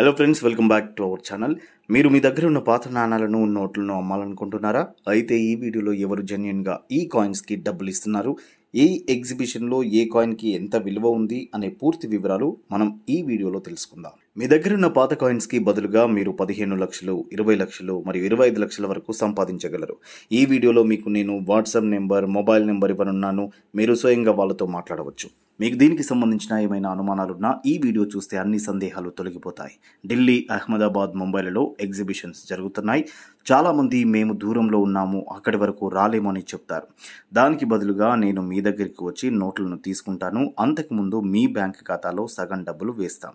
hello friends welcome back to our channel మీరు మీ దగ్గర ఉన్న పాత నాణాలను నోట్లను అమ్మాలనుకుంటున్నారా అయితే ఈ వీడియోలో ఎవరు జెన్యున్గా ఈ కాయిన్స్కి డబ్బులు ఇస్తున్నారు ఏ ఎగ్జిబిషన్లో ఏ కాయిన్కి ఎంత విలువ ఉంది అనే పూర్తి వివరాలు మనం ఈ వీడియోలో తెలుసుకుందాం మీ దగ్గర ఉన్న పాత కాయిన్స్కి బదులుగా మీరు పదిహేను లక్షలు ఇరవై లక్షలు మరియు ఇరవై ఐదు లక్షల వరకు సంపాదించగలరు ఈ వీడియోలో మీకు నేను వాట్సాప్ నెంబర్ మొబైల్ నెంబర్ ఇవ్వనున్నాను మీరు స్వయంగా వాళ్ళతో మాట్లాడవచ్చు మీకు దీనికి సంబంధించిన ఏమైనా అనుమానాలున్నా ఈ వీడియో చూస్తే అన్ని సందేహాలు తొలగిపోతాయి ఢిల్లీ అహ్మదాబాద్ ముంబైలలో ఎగ్జిబిషన్స్ జరుగుతున్నాయి చాలామంది మేము దూరంలో ఉన్నాము అక్కడి వరకు రాలేమని చెప్తారు దానికి బదులుగా నేను మీ దగ్గరికి వచ్చి నోట్లను తీసుకుంటాను అంతకుముందు మీ బ్యాంక్ ఖాతాలో సగం డబ్బులు వేస్తాం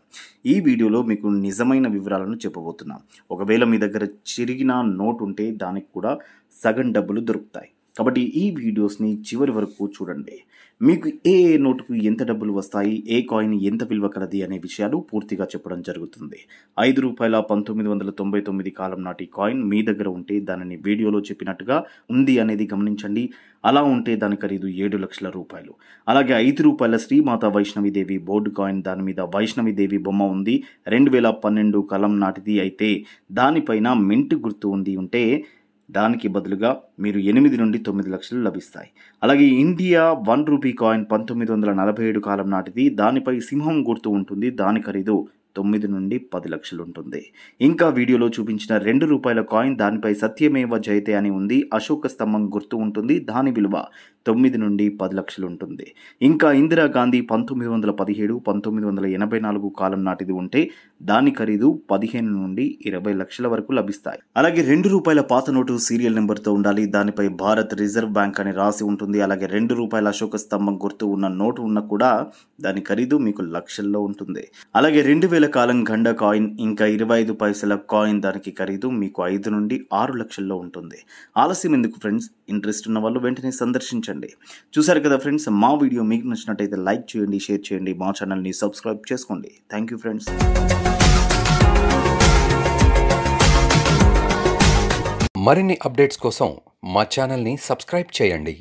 ఈ వీడియోలో మీకు నిజమైన వివరాలను చెప్పబోతున్నాం ఒకవేళ మీ దగ్గర చిరిగిన నోట్ ఉంటే దానికి కూడా సగం డబ్బులు దొరుకుతాయి కాబట్టి ఈ వీడియోస్ని చివరి వరకు చూడండి మీకు ఏ ఏ నోటుకు ఎంత డబ్బులు వస్తాయి ఏ కాయిన్ ఎంత విలువ కలది అనే విషయాలు పూర్తిగా చెప్పడం జరుగుతుంది ఐదు రూపాయల పంతొమ్మిది వందల తొంభై తొమ్మిది కాలం నాటి కాయిన్ మీ దగ్గర ఉంటే దానిని వీడియోలో చెప్పినట్టుగా ఉంది అనేది గమనించండి అలా ఉంటే దాని ఖరీదు ఏడు లక్షల రూపాయలు అలాగే ఐదు రూపాయల శ్రీమాత వైష్ణవిదేవి బోర్డు కాయిన్ దాని మీద వైష్ణవిదేవి బొమ్మ ఉంది రెండు వేల పన్నెండు కాలం నాటిది అయితే దానిపైన మింట్ గుర్తు ఉంది ఉంటే దానికి బదులుగా మీరు ఎనిమిది నుండి తొమ్మిది లక్షలు లభిస్తాయి అలాగే ఇండియా వన్ రూపీ కాయిన్ పంతొమ్మిది వందల నలభై ఏడు కాలం నాటిది దానిపై సింహం గుర్తు ఉంటుంది దాని ఖరీదు తొమ్మిది నుండి పది లక్షలు ఉంటుంది ఇంకా వీడియోలో చూపించిన రెండు రూపాయల కాయిన్ దానిపై సత్యమేవ జయతే అని ఉంది అశోక స్తంభం గుర్తు ఉంటుంది దాని విలువ తొమ్మిది నుండి పది లక్షలు ఉంటుంది ఇంకా ఇందిరాగాంధీ పంతొమ్మిది వందల పదిహేడు పంతొమ్మిది వందల ఎనభై నాలుగు కాలం నాటిది ఉంటే దాని ఖరీదు పదిహేను నుండి ఇరవై లక్షల వరకు లభిస్తాయి అలాగే రెండు రూపాయల పాత నోటు సీరియల్ నెంబర్తో ఉండాలి దానిపై భారత్ రిజర్వ్ బ్యాంక్ అని రాసి ఉంటుంది అలాగే రెండు రూపాయల అశోక స్తంభం గుర్తు ఉన్న నోటు ఉన్న కూడా దాని ఖరీదు మీకు లక్షల్లో ఉంటుంది అలాగే రెండు వేల కాలం గండ కాయిన్ ఇంకా ఇరవై ఐదు పైసల కాయిన్ దానికి ఖరీదు మీకు ఐదు నుండి ఆరు లక్షల్లో ఉంటుంది ఆలస్యం ఎందుకు ఫ్రెండ్స్ ఇంట్రెస్ట్ ఉన్న వాళ్ళు వెంటనే సందర్శించండి గమనించండి చూసారు కదా ఫ్రెండ్స్ మా వీడియో మీకు నచ్చినట్టయితే లైక్ చేయండి షేర్ చేయండి మా ఛానల్ని సబ్స్క్రైబ్ చేసుకోండి థ్యాంక్ ఫ్రెండ్స్ మరిన్ని అప్డేట్స్ కోసం మా ఛానల్ని సబ్స్క్రైబ్ చేయండి